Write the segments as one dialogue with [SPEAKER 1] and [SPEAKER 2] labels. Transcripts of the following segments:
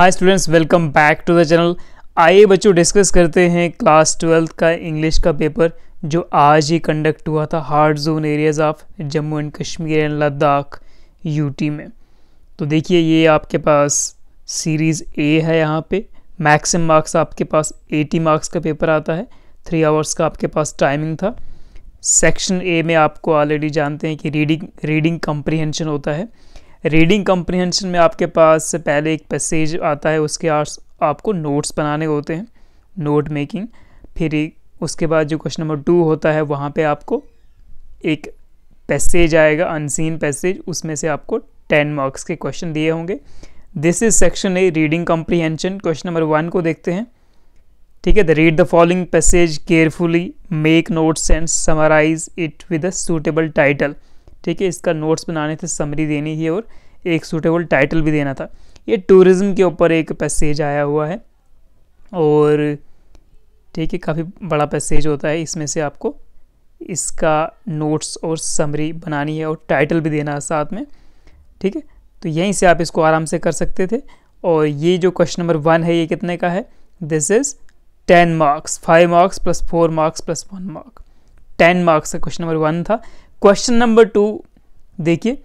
[SPEAKER 1] High students welcome back to the channel आइए बच्चों discuss करते हैं क्लास ट्वेल्थ का इंग्लिश का पेपर जो आज ही कंडक्ट हुआ था hard zone areas of Jammu and Kashmir and Ladakh UT में तो देखिए ये आपके पास सीरीज़ ए है यहाँ पे मैक्सिमम मार्क्स आपके पास 80 मार्क्स का पेपर आता है थ्री आवर्स का आपके पास टाइमिंग था सेक्शन ए में आपको ऑलरेडी जानते हैं कि रीडिंग रीडिंग कंप्रीहेंशन होता है रीडिंग कंप्रीहेंशन में आपके पास पहले एक पैसेज आता है उसके आर्स आपको नोट्स बनाने होते हैं नोट मेकिंग फिर उसके बाद जो क्वेश्चन नंबर टू होता है वहाँ पे आपको एक पैसेज आएगा अनसीन पैसेज उसमें से आपको टेन मार्क्स के क्वेश्चन दिए होंगे this is section A reading comprehension question number one को देखते हैं ठीक है the read the following passage carefully make notes and summarise it with a suitable title ठीक है इसका नोट्स बनाने थे समरी देनी थी और एक सूटेबल टाइटल भी देना था ये टूरिज़्म के ऊपर एक पैसेज आया हुआ है और ठीक है काफ़ी बड़ा पैसेज होता है इसमें से आपको इसका नोट्स और समरी बनानी है और टाइटल भी देना है साथ में ठीक है तो यहीं से आप इसको आराम से कर सकते थे और ये जो क्वेश्चन नंबर वन है ये कितने का है this is ten marks five marks plus four marks plus one mark ten marks का क्वेश्चन नंबर वन था क्वेश्चन नंबर टू देखिए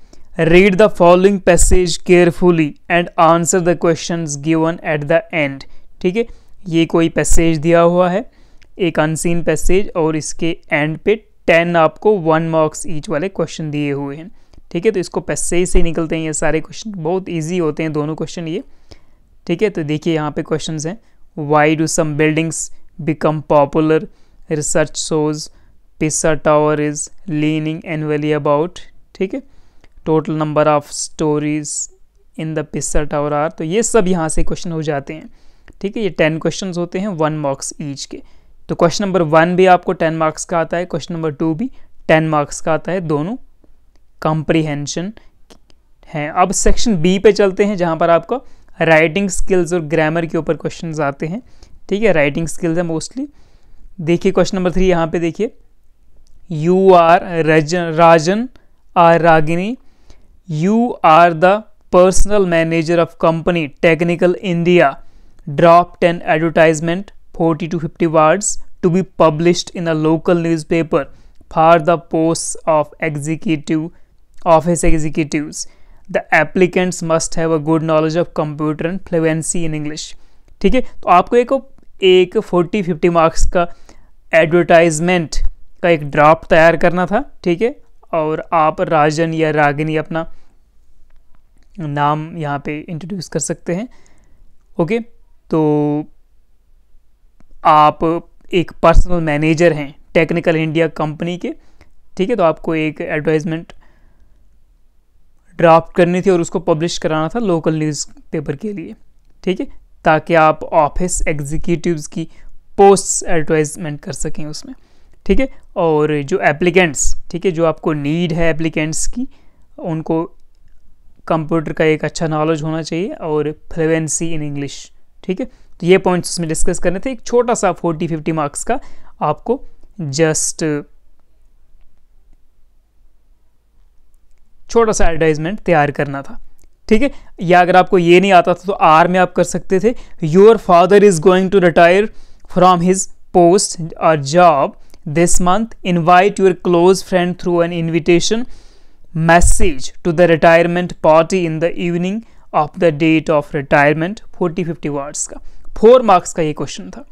[SPEAKER 1] read the following passage carefully and answer the question given at the end ठीक है ये कोई passage दिया हुआ है एक अनसीन पैसेज और इसके एंड पे टेन आपको वन मार्क्स ईच वाले क्वेश्चन दिए हुए हैं ठीक है तो इसको पैसेज से निकलते हैं ये सारे क्वेश्चन बहुत ईजी होते हैं दोनों क्वेश्चन ये ठीक है तो देखिए यहाँ पे क्वेश्चन हैं why do some buildings become popular research shows Pisa tower is leaning annually about ठीक है total number of stories in the Pisa tower are तो ये सब यहाँ से क्वेश्चन हो जाते हैं ठीक है ये टेन क्वेश्चन होते हैं वन मार्क्स ईच के तो क्वेश्चन नंबर वन भी आपको टेन मार्क्स का आता है क्वेश्चन नंबर टू भी टेन मार्क्स का आता है दोनों कॉम्प्रीहेंशन है अब सेक्शन बी पे चलते हैं जहाँ पर आपको राइटिंग स्किल्स और ग्रामर के ऊपर क्वेश्चन आते हैं ठीक है राइटिंग स्किल्स है मोस्टली देखिए क्वेश्चन नंबर थ्री यहाँ पे देखिए you are Raj Rajan or Ragini you are the personal manager of company technical India draft an advertisement forty to fifty words to be publish in a local newspaper for the post of executive office executive the applicants must have a good knowledge of computer and fluency in English ठीक है तो आपको एक forty fifty marks का advertisement का एक draft तैयार करना था ठीक है और आप राजन या रागिनी अपना नाम यहाँ पे इंट्रोड्यूस कर सकते हैं ओके तो आप एक पर्सनल मैनेजर हैं टेक्निकल इंडिया कंपनी के ठीक है तो आपको एक एडवर्टाइजमेंट ड्राफ्ट करनी थी और उसको पब्लिश कराना था लोकल न्यूज़पेपर के लिए ठीक है ताकि आप ऑफिस एग्जीक्यूटिव्स की पोस्ट एडवर्टाइजमेंट कर सकें उसमें ठीक है और जो एप्लीकेंट्स ठीक है जो आपको नीड है एप्लीकेंट्स की उनको कंप्यूटर का एक अच्छा नॉलेज होना चाहिए और फ्लुएंसी इन इंग्लिश ठीक है तो ये पॉइंट्स उसमें डिस्कस करने थे एक छोटा सा फोर्टी फिफ्टी मार्क्स का आपको जस्ट छोटा सा एडवर्टाइजमेंट तैयार करना था ठीक है या अगर आपको ये नहीं आता था तो आर में आप कर सकते थे your father is going to retire from his post or job this month invite your close friend through an invitation message to the retirement party in the evening of the date of retirement 40 50 words का four marks का ये question था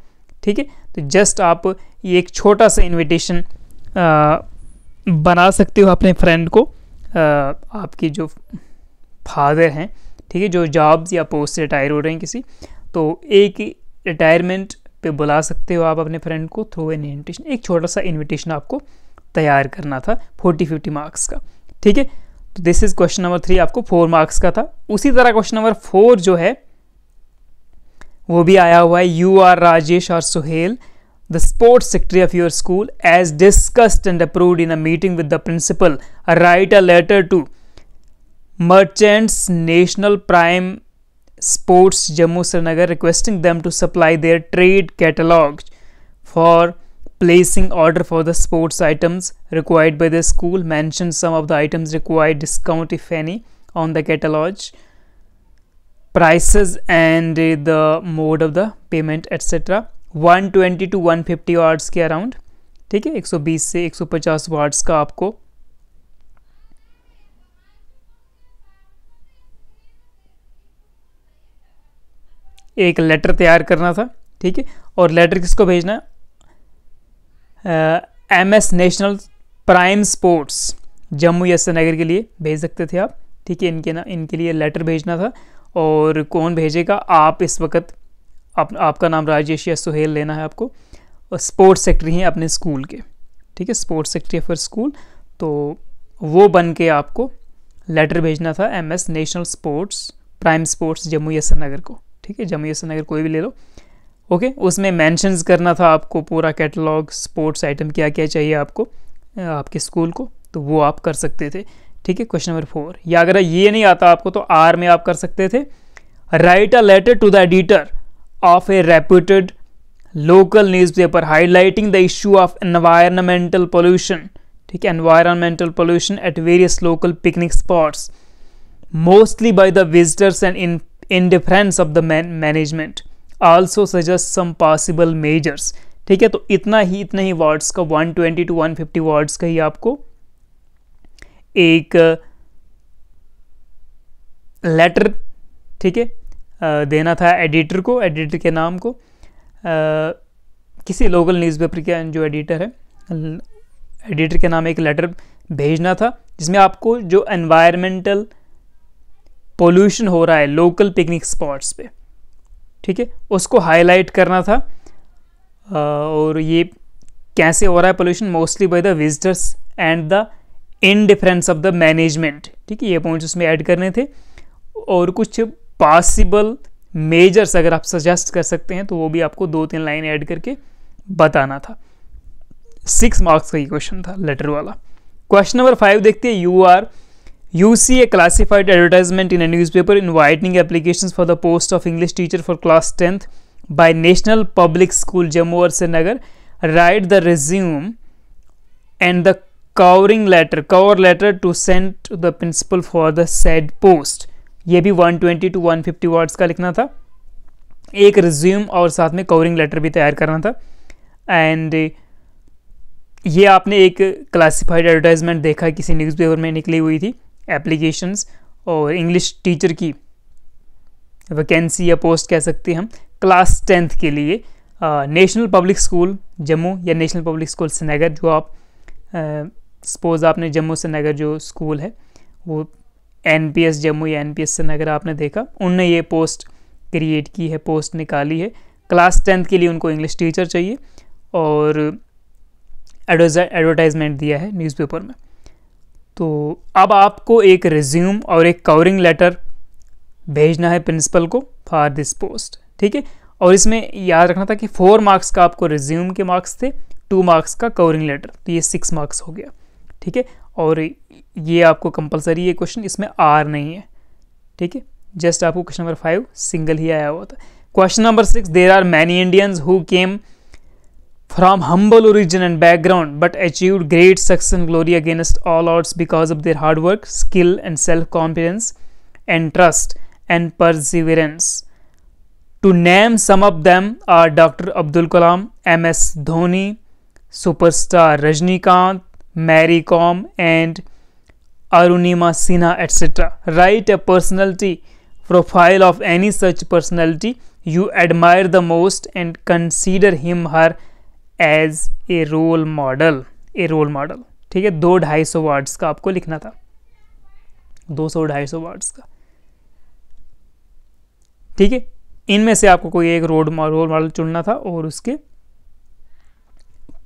[SPEAKER 1] ठीक है तो just आप ये एक छोटा सा इनविटेशन बना सकते हो अपने फ्रेंड को आ, आपकी जो फादर हैं ठीक है जो जॉब्स या पोस्ट रिटायर हो रहे हैं किसी तो एक रिटायरमेंट पे बुला सकते हो आप अपने फ्रेंड को थ्रू एन इन्विटेशन एक छोटा सा इन्विटेशन आपको तैयार करना था फोर्टी फिफ्टी मार्क्स का ठीक है तो this is question number three आपको फोर मार्क्स का था उसी तरह क्वेश्चन नंबर फोर जो है वो भी आया हुआ है you are Rajesh or Suhel the sports secretary of your school as discussed and approved in a meeting with the principal write a letter to merchants national prime Sports Jammu Srinagar requesting them to supply their trade catalog for placing order for the sports items required by the school. Mention some of the items required discount if any on the catalog, prices and uh, the mode of the payment etc. 120 to 150 yards, के around, ठीक है 120 से 150 yards, ka आपको एक letter तैयार करना था ठीक है और लेटर किसको भेजना M S national prime sports Jammu या श्रीनगर के लिए भेज सकते थे आप ठीक है इनके ना इनके लिए लेटर भेजना था और कौन भेजेगा आप इस वक्त आप, आपका नाम राजेश या सुहेल लेना है आपको और स्पोर्ट्स सेक्रेटरी हैं अपने स्कूल के ठीक है स्पोर्ट्स सेक्रेटरी फॉर स्कूल तो वो बन के आपको लेटर भेजना था M S national sports prime sports Jammu या श्रीनगर को ठीक है जमुई से नगर कोई भी ले लो ओके उसमें मैंशनस करना था आपको पूरा कैटलॉग स्पोर्ट्स आइटम क्या क्या चाहिए आपको आपके स्कूल को तो वो आप कर सकते थे ठीक है क्वेश्चन नंबर फोर या अगर ये नहीं आता आपको तो आर में आप कर सकते थे write a letter to the editor of a reputed local newspaper highlighting the issue of environmental pollution ठीक है environmental pollution at various local picnic spots mostly by the visitors and in indifference of the man management also suggest some possible measures ठीक है तो इतना ही इतने ही words का 120 to 150 words का ही आपको एक लेटर ठीक है देना था एडिटर को एडिटर के नाम को आ, किसी लोकल न्यूज़पेपर के जो एडिटर है एडिटर के नाम एक लेटर भेजना था जिसमें आपको जो एनवायरमेंटल पोल्यूशन हो रहा है लोकल पिकनिक स्पॉट्स पे ठीक है उसको हाईलाइट करना था और ये कैसे हो रहा है pollution mostly by the visitors and the indifference of the management ठीक है ये पॉइंट्स उसमें ऐड करने थे और कुछ पॉसिबल मेजर्स अगर आप सजेस्ट कर सकते हैं तो वो भी आपको दो तीन लाइन ऐड करके बताना था सिक्स मार्क्स का ये क्वेश्चन था लेटर वाला क्वेश्चन नंबर फाइव देखते हैं you are You see a classified advertisement in a newspaper inviting applications for the post of English teacher for class 10th by National Public School Jammu or Srinagar. Write the resume and the covering letter, cover letter to send to the principal for the said post. ye bhi 120 to 150 words ka likhna tha ek resume aur साथ mein covering letter bhi taiyar karna tha and ये आपने एक classified advertisement देखा किसी newspaper में निकली हुई थी एप्लीकेशंस और इंग्लिश टीचर की वैकेंसी या पोस्ट कह सकते हैं हम क्लास टेंथ के लिए नेशनल पब्लिक स्कूल जम्मू या नेशनल पब्लिक स्कूल श्रीनगर जो आप सपोज़ आपने जम्मू श्रीनगर जो स्कूल है वो एन पी एस जम्मू या एन पी एस श्रीनगर आपने देखा उनने ये पोस्ट क्रिएट की है पोस्ट निकाली है क्लास टेंथ के लिए उनको इंग्लिश टीचर चाहिए और एडवर्टाइजमेंट दिया है न्यूज़पेपर में तो अब आपको एक रिज्यूम और एक कवरिंग लेटर भेजना है प्रिंसिपल को फॉर दिस पोस्ट ठीक है और इसमें याद रखना था कि फोर मार्क्स का आपको रिज्यूम के मार्क्स थे टू मार्क्स का कवरिंग लेटर तो ये सिक्स मार्क्स हो गया ठीक है और ये आपको कंपलसरी ये क्वेश्चन इसमें आर नहीं है ठीक है जस्ट आपको क्वेश्चन नंबर फाइव सिंगल ही आया हुआ था question number six there are many Indians who came from humble origin and background but achieved great success and glory against all odds because of their hard work, skill, and self confidence, and trust and perseverance. To name some of them are Dr. Abdul Kalam, M.S. Dhoni, superstar Rajnikant, Mary Kom, and Arunima Sinha, etc. Write a personality profile of any such personality you admire the most and consider him her as a role model a role model ठीक है दो ढाई सौ words का आपको लिखना था दो सौ ढाई सौ वर्ड्स का ठीक है इनमें से आपको कोई एक रोड रोल मॉडल चुनना था और उसके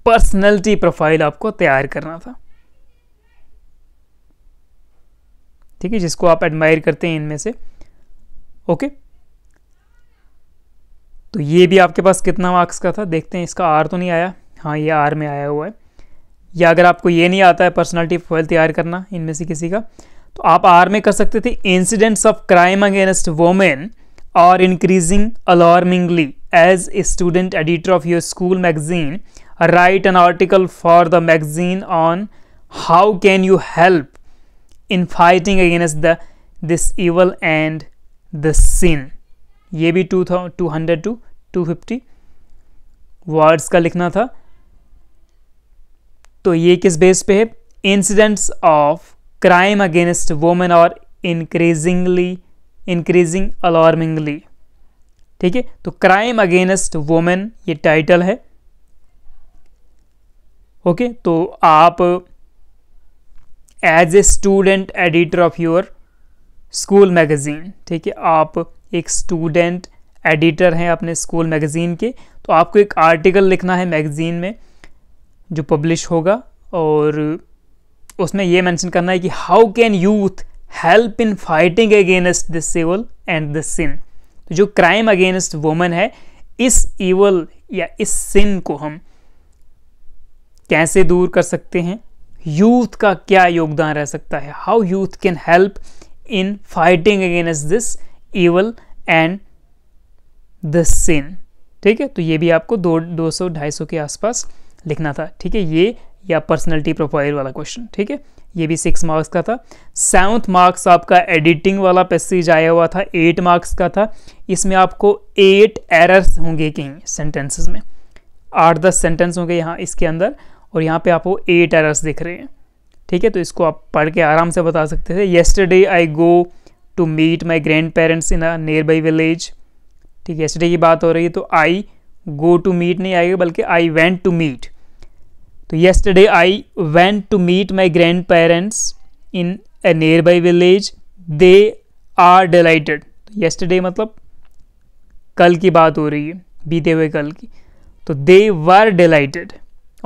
[SPEAKER 1] पर्सनैलिटी प्रोफाइल आपको तैयार करना था ठीक है जिसको आप एडमायर करते हैं इनमें से ओके तो ये भी आपके पास कितना मार्क्स का था देखते हैं इसका आर तो नहीं आया हाँ ये आर में आया हुआ है या अगर आपको ये नहीं आता है पर्सनालिटी फॉइल तैयार करना इनमें से किसी का तो आप आर में कर सकते थे incidents of crime against women are increasing alarmingly as a student editor of your school magazine write an article for the magazine on how can you help in fighting against the this evil and the sin ये भी two thou two hundred to two fifty words का लिखना था तो ये किस base पे है incidents of crime against women are increasingly increasing alarmingly ठीक है तो क्राइम अगेंस्ट वोमेन ये टाइटल है ओके okay, तो आप as a student editor of your school magazine ठीक है आप एक स्टूडेंट एडिटर हैं अपने स्कूल मैगज़ीन के तो आपको एक आर्टिकल लिखना है मैगज़ीन में जो पब्लिश होगा और उसमें यह मेंशन करना है कि how can youth help in fighting against this evil and this sin तो जो क्राइम अगेंस्ट वुमेन है इस ईवल या इस सिन को हम कैसे दूर कर सकते हैं यूथ का क्या योगदान रह सकता है how youth can help in fighting against this evil and the sin ठीक है तो ये भी आपको दो दो सौ ढाई सौ के आसपास लिखना था ठीक है ये या पर्सनैलिटी प्रोफाइल वाला क्वेश्चन ठीक है ये भी सिक्स मार्क्स का था सेवन्थ मार्क्स आपका एडिटिंग वाला पैसेज आया हुआ था एट मार्क्स का था इसमें आपको एट एरर्स होंगे कहीं सेंटेंसेस में आठ दस सेंटेंस होंगे यहाँ इसके अंदर और यहाँ पे आपको एट एरर्स दिख रहे हैं ठीक है तो इसको आप पढ़ के आराम से बता सकते थे yesterday I go to meet my grand parents in a near by village ठीक है एस्टरडे की बात हो रही है तो आई गो टू मीट नहीं आएगा बल्कि आई वेंट टू मीट तो yesterday I went to meet my grand parents in a near by village they are delighted yesterday मतलब कल की बात हो रही है बीते हुए कल की तो they were delighted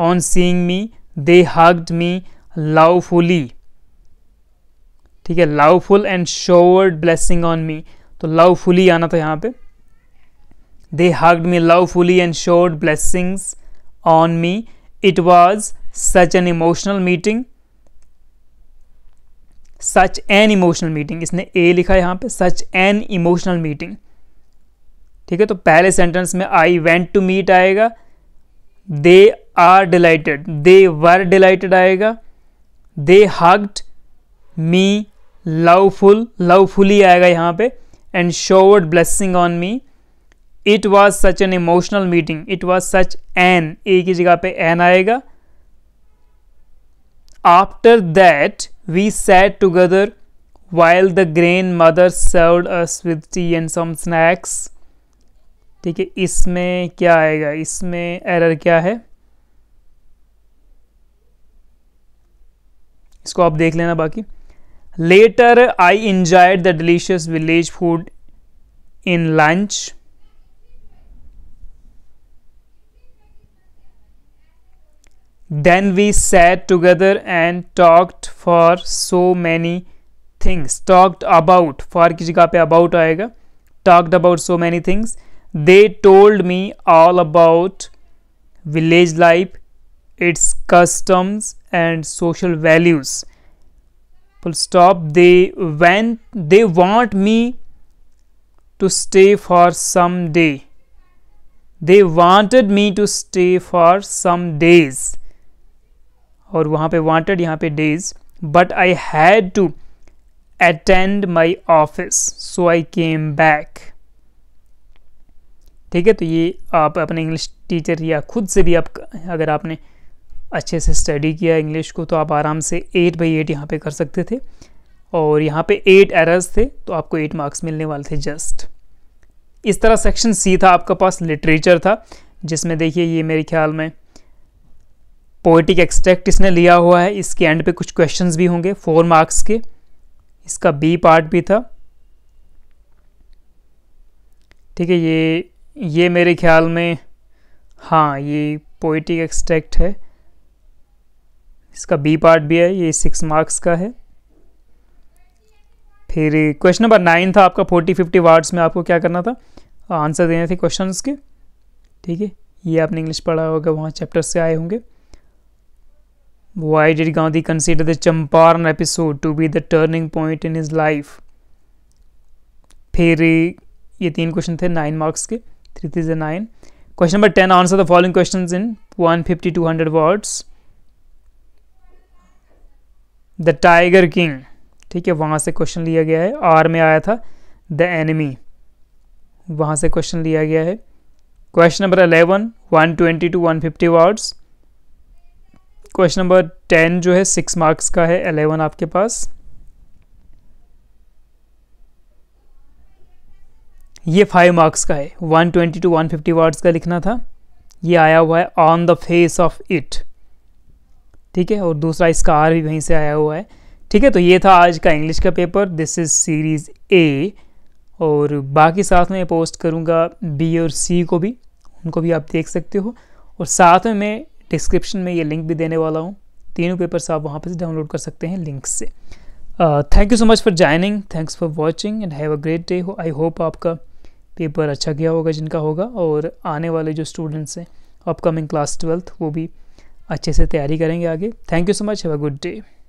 [SPEAKER 1] on seeing me they hugged me lovefully ठीक है loveful and showered blessing on me तो लवफुली आना था यहाँ पे They hugged me lovingly and showered blessings on me. It was such an emotional meeting. Such an emotional meeting इसने a लिखा है यहाँ पे सच एन इमोशनल मीटिंग ठीक है तो पहले सेंटेंस में आई वेंट टू मीट आएगा they are delighted they were delighted आएगा they hugged me loveful lovefully आएगा यहाँ पे and showered blessing on me it was such an emotional meeting it was such an a की जगह पे an आएगा after that we sat together while the grand mother serve us with tea and some snacks ठीक है इसमें क्या आएगा इसमें एरर क्या है इसको आप देख लेना बाकी later I enjoyed the delicious village food in lunch Then we sat together and talked for so many things. Talked about, for की जगह पे about आएगा. Talked about so many things. They told me all about village life, its customs and social values. Full stop. They when they want me to stay for some day. They wanted me to stay for some days. और वहाँ पे wanted यहाँ पे days but I had to attend my office so I came back ठीक है तो ये आप अपने इंग्लिश टीचर या खुद से भी आप अगर आपने अच्छे से स्टडी किया इंग्लिश को तो आप आराम से एट बाई एट यहाँ पर कर सकते थे और यहाँ पे एट एरर्स थे तो आपको एट मार्क्स मिलने वाले थे जस्ट इस तरह सेक्शन सी था आपका पास लिटरेचर था जिसमें देखिए ये मेरे ख्याल में पोइटिक एक्सट्रैक्ट इसने लिया हुआ है इसके एंड पे कुछ क्वेश्चंस भी होंगे फोर मार्क्स के इसका बी पार्ट भी था ठीक है ये ये मेरे ख्याल में हाँ ये पोइटिक एक्सट्रैक्ट है इसका बी पार्ट भी है ये सिक्स मार्क्स का है फिर क्वेश्चन नंबर नाइन था आपका फोर्टी फिफ्टी वर्ड्स में आपको क्या करना था आंसर देने थे क्वेश्चंस के ठीक है ये आपने इंग्लिश पढ़ा होगा वहाँ चैप्टर से आए होंगे Why did Gandhi consider the Champaran episode to be the turning point in his life? फिर ये तीन क्वेश्चन थे नाइन मार्क्स के थ्री थ्री से nine question number ten answer the following question in one fifty to hundred words the tiger king ठीक है वहाँ से क्वेश्चन लिया गया है आर में आया था द एनिमी वहाँ से क्वेश्चन लिया गया है question number eleven one twenty to one fifty words question number ten जो है सिक्स मार्क्स का है अलेवन आपके पास ये फाइव मार्क्स का है one twenty to one fifty words का लिखना था ये आया हुआ है on the face of it ठीक है और दूसरा इसका आर भी वहीं से आया हुआ है ठीक है तो ये था आज का इंग्लिश का paper this is series A और बाकी साथ में पोस्ट करूँगा बी और सी को भी उनको भी आप देख सकते हो और साथ में मैं डिस्क्रिप्शन में ये लिंक भी देने वाला हूँ तीनों पेपर्स आप वहाँ पर से डाउनलोड कर सकते हैं लिंक से thank you so much for joining thanks for watching and have a great day हो आई होप आपका पेपर अच्छा गया होगा जिनका होगा और आने वाले जो स्टूडेंट्स हैं अपकमिंग क्लास ट्वेल्थ वो भी अच्छे से तैयारी करेंगे आगे thank you so much have a good day